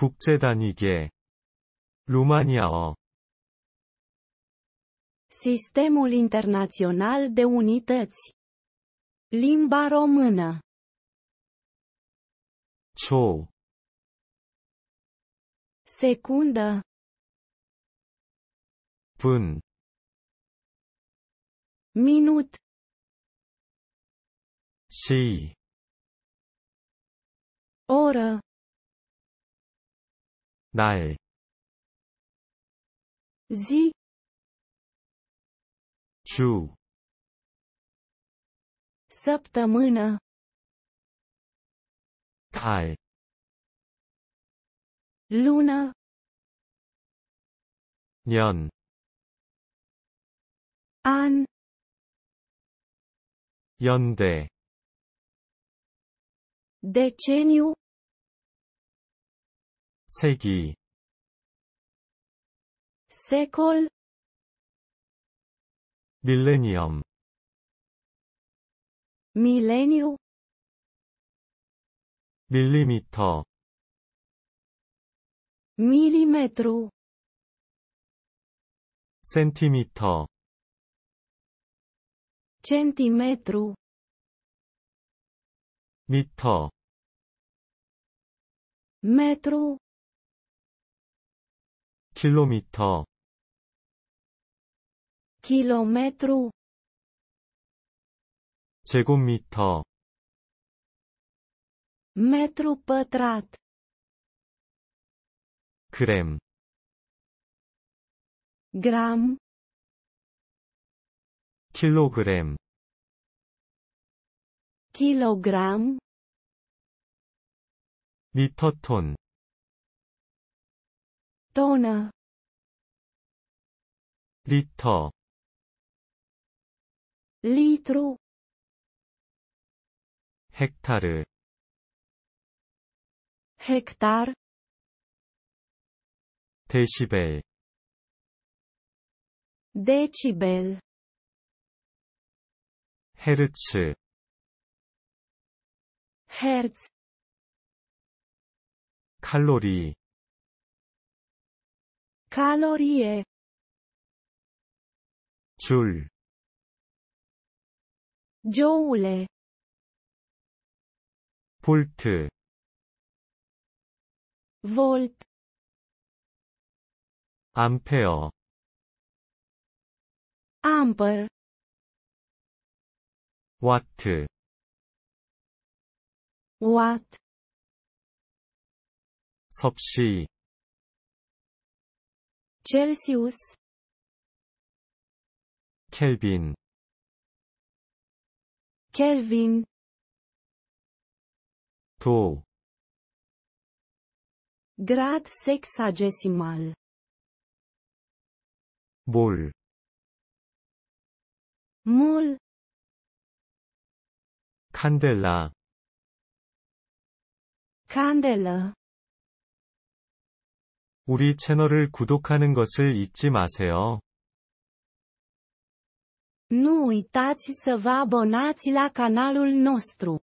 국제 단위계 루마니아어 Sistemul internațional de unități Limba română Cho. secundă 분 minut Și oră này Sie chủ Săptămână Cai luna, Nhân An 연대, de Deceniu 세기 secol 밀레니엄 millennium 밀리미터 밀리메트로 센티미터 centimetru 미터 metru 킬로미터 kilometru 제곱미터 metru pătrat 그램 gram 킬로그램 kilogram 미터톤 toner 리터 litro 헥타르 hektar 데시벨 decibel 헤르츠 hertz 칼로리 calorie 줄 joule 볼트 volt 암페어 amper 와트 watt 섭씨 Celsius. Kelvin. Kelvin. 도. Grad sexagesimal. Mole. Mol. Candela. Candela. 우리 채널을 구독하는 것을 잊지 마세요. Nu uitați să vă abonați la canalul nostru.